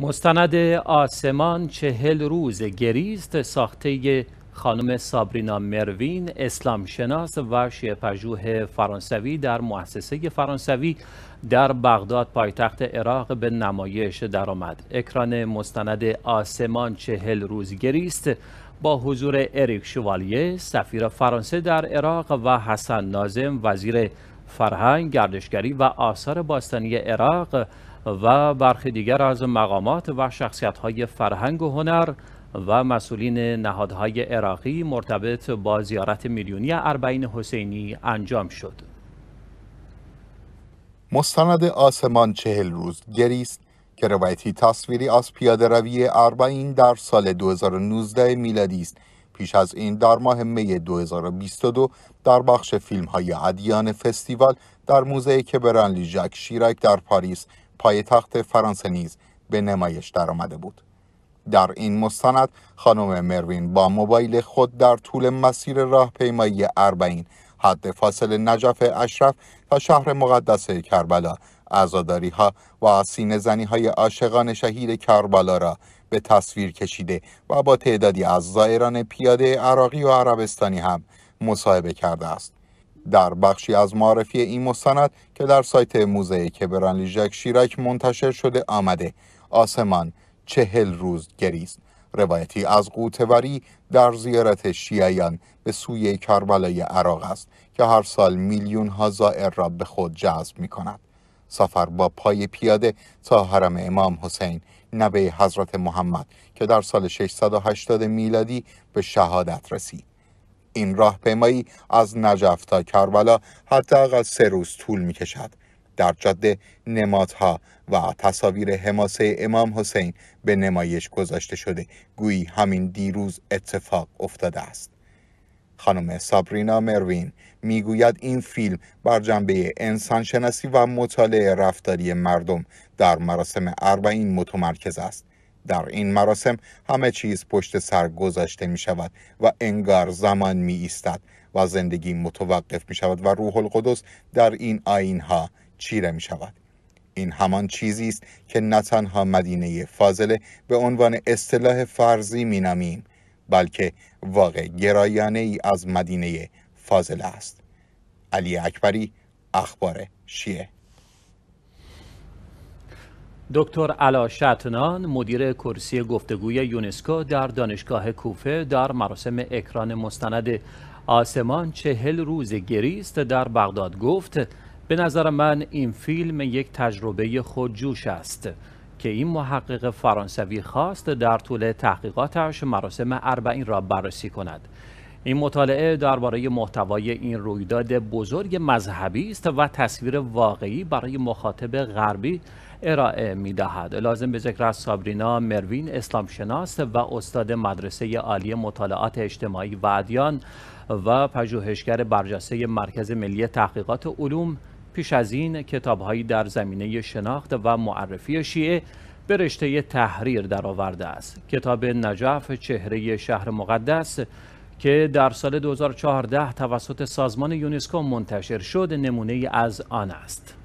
مستند آسمان چهل روز گریست ساخته خانم سابرینا مروین اسلامشناس و شیفجوه فرانسوی در مؤسسه فرانسوی در بغداد پایتخت عراق به نمایش درآمد اکران مستند آسمان چهل روز گریست با حضور اریک شوالیه سفیر فرانسه در عراق و حسن نازم وزیر فرهنگ گردشگری و آثار باستانی عراق و برخی دیگر از مقامات و شخصیت های فرهنگ و هنر و مسئولین نهادهای عراقی مرتبط با زیارت میلیونی اربعین حسینی انجام شد. مستند آسمان چهل روز گریست که روایتی تصویری از پیاده روی اربعین در سال 2019 میلادی است پیش از این در ماه می 2022 در بخش فیلم های ادیان فستیوال در موزه کبرنلی ژاک شیرک در پاریس پایتخت فرانسه نیز به نمایش درآمده بود در این مستند خانم مروین با موبایل خود در طول مسیر راهپیمایی اربعین حد فاصل نجف اشرف تا شهر مقدس کربلا عزاداری ها و سینه زنی های عاشقان شهید کربلا را به تصویر کشیده و با تعدادی از زائران پیاده عراقی و عربستانی هم مصاحبه کرده است در بخشی از معرفی این مستند که در سایت موزه کبران لیژک شیرک منتشر شده آمده آسمان چهل روز گریست روایتی از قوتوری در زیارت شیعیان به سوی کربلای عراق است که هر سال میلیون ها زائر را به خود جذب می کند. سفر با پای پیاده تا حرم امام حسین نبه حضرت محمد که در سال 680 میلادی به شهادت رسید. این راهپیمایی از نجف تا کربلا حداقل سه روز طول می کشد. در جاده نمادها و تصاویر حماسه امام حسین به نمایش گذاشته شده گویی همین دیروز اتفاق افتاده است خانم سابرینا مروین میگوید این فیلم بر جنبه انسانشناسی و مطالعه رفتاری مردم در مراسم اربعین متمرکز است در این مراسم همه چیز پشت سر گذاشته می شود و انگار زمان می ایستد و زندگی متوقف می شود و روح القدس در این آین ها چیره می شود این همان چیزی است که نه تنها مدینه فاضله به عنوان اصطلاح فرضی نمیم بلکه واقع گرایانه ای از مدینه فاضله است علی اکبری اخبار شیعه دکتر علا شتنان مدیر کرسی گفتگوی یونسکو در دانشگاه کوفه در مراسم اکران مستند آسمان چهل روز گریست در بغداد گفت به نظر من این فیلم یک تجربه خودجوش است که این محقق فرانسوی خواست در طول تحقیقاتش مراسم اربعین را بررسی کند این مطالعه درباره محتوای این رویداد بزرگ مذهبی است و تصویر واقعی برای مخاطب غربی ارائه می دهد. لازم به ذکر است سابرینا مروین اسلامشناس و استاد مدرسه عالی مطالعات اجتماعی و ادیان و پژوهشگر برجسته مرکز ملی تحقیقات علوم پیش از این کتابهایی در زمینه شناخت و معرفی شیعه به رشته تحریر درآورده است. کتاب نجف چهره شهر مقدس که در سال 2014 توسط سازمان یونسکو منتشر شد نمونه از آن است.